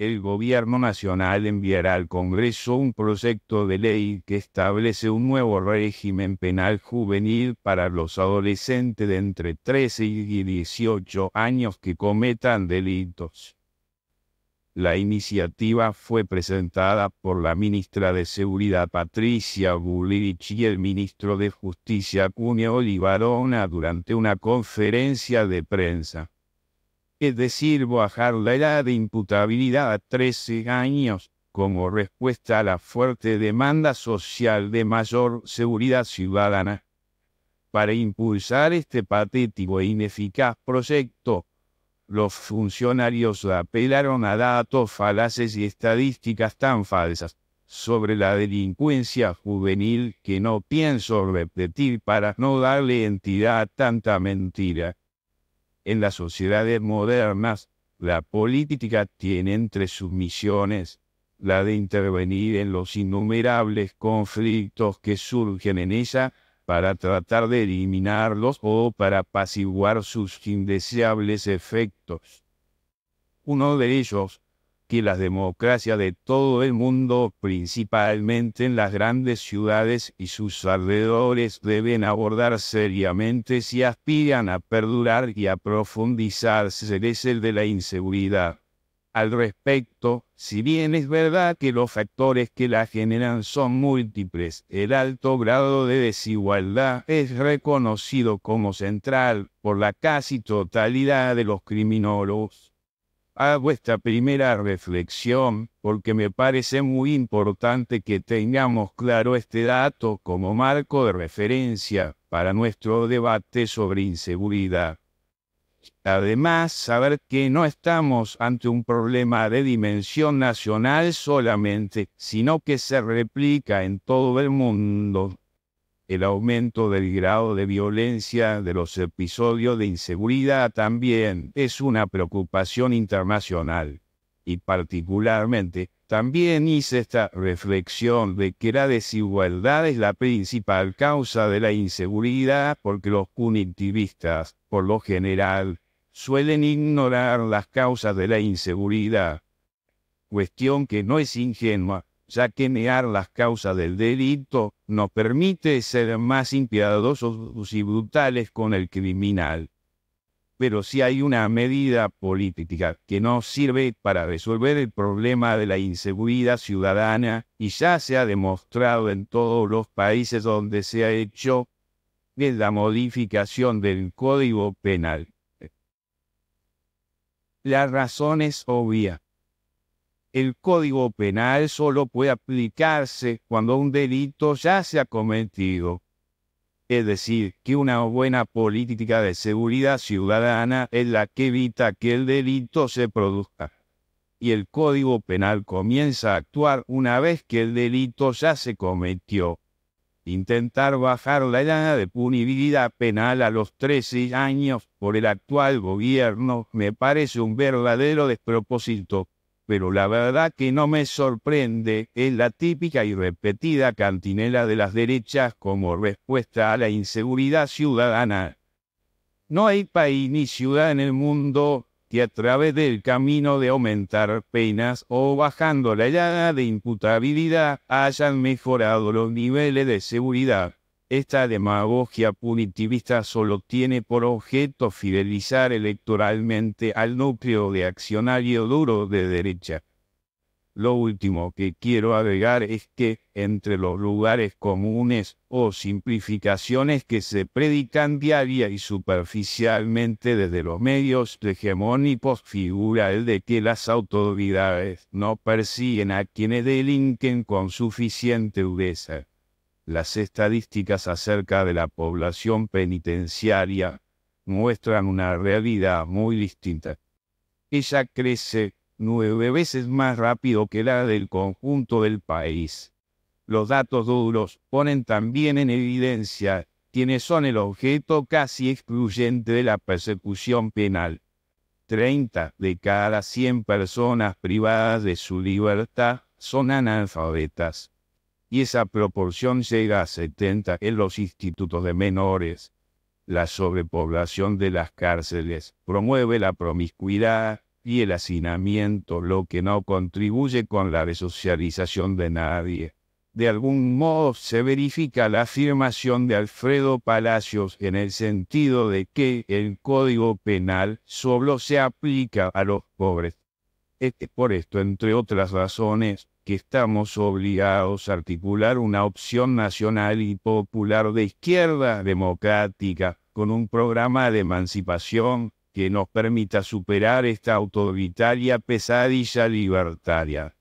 el Gobierno Nacional enviará al Congreso un proyecto de ley que establece un nuevo régimen penal juvenil para los adolescentes de entre 13 y 18 años que cometan delitos. La iniciativa fue presentada por la ministra de Seguridad Patricia Bullrich y el ministro de Justicia Cuneo Olivarona durante una conferencia de prensa es decir, bajar la edad de imputabilidad a 13 años como respuesta a la fuerte demanda social de mayor seguridad ciudadana. Para impulsar este patético e ineficaz proyecto, los funcionarios apelaron a datos falaces y estadísticas tan falsas sobre la delincuencia juvenil que no pienso repetir para no darle entidad a tanta mentira en las sociedades modernas, la política tiene entre sus misiones la de intervenir en los innumerables conflictos que surgen en ella para tratar de eliminarlos o para apaciguar sus indeseables efectos. Uno de ellos, que las democracias de todo el mundo, principalmente en las grandes ciudades y sus alrededores, deben abordar seriamente si aspiran a perdurar y a profundizarse es el de la inseguridad. Al respecto, si bien es verdad que los factores que la generan son múltiples, el alto grado de desigualdad es reconocido como central por la casi totalidad de los criminólogos hago esta primera reflexión porque me parece muy importante que tengamos claro este dato como marco de referencia para nuestro debate sobre inseguridad. Además, saber que no estamos ante un problema de dimensión nacional solamente, sino que se replica en todo el mundo el aumento del grado de violencia, de los episodios de inseguridad también es una preocupación internacional. Y particularmente, también hice esta reflexión de que la desigualdad es la principal causa de la inseguridad porque los cunitivistas, por lo general, suelen ignorar las causas de la inseguridad. Cuestión que no es ingenua, ya que negar las causas del delito nos permite ser más impiadosos y brutales con el criminal. Pero si hay una medida política que no sirve para resolver el problema de la inseguridad ciudadana, y ya se ha demostrado en todos los países donde se ha hecho, es la modificación del Código Penal. La razón es obvia el Código Penal solo puede aplicarse cuando un delito ya se ha cometido. Es decir, que una buena política de seguridad ciudadana es la que evita que el delito se produzca. Y el Código Penal comienza a actuar una vez que el delito ya se cometió. Intentar bajar la edad de punibilidad penal a los 13 años por el actual gobierno me parece un verdadero despropósito pero la verdad que no me sorprende es la típica y repetida cantinela de las derechas como respuesta a la inseguridad ciudadana. No hay país ni ciudad en el mundo que a través del camino de aumentar penas o bajando la llaga de imputabilidad hayan mejorado los niveles de seguridad. Esta demagogia punitivista solo tiene por objeto fidelizar electoralmente al núcleo de accionario duro de derecha. Lo último que quiero agregar es que, entre los lugares comunes o simplificaciones que se predican diaria y superficialmente desde los medios hegemónicos, figura el de que las autoridades no persiguen a quienes delinquen con suficiente dureza. Las estadísticas acerca de la población penitenciaria muestran una realidad muy distinta. Ella crece nueve veces más rápido que la del conjunto del país. Los datos duros ponen también en evidencia quienes son el objeto casi excluyente de la persecución penal. Treinta de cada cien personas privadas de su libertad son analfabetas y esa proporción llega a 70 en los institutos de menores. La sobrepoblación de las cárceles promueve la promiscuidad y el hacinamiento, lo que no contribuye con la desocialización de nadie. De algún modo se verifica la afirmación de Alfredo Palacios en el sentido de que el Código Penal sólo se aplica a los pobres. Es por esto, entre otras razones, estamos obligados a articular una opción nacional y popular de izquierda democrática con un programa de emancipación que nos permita superar esta autoritaria pesadilla libertaria.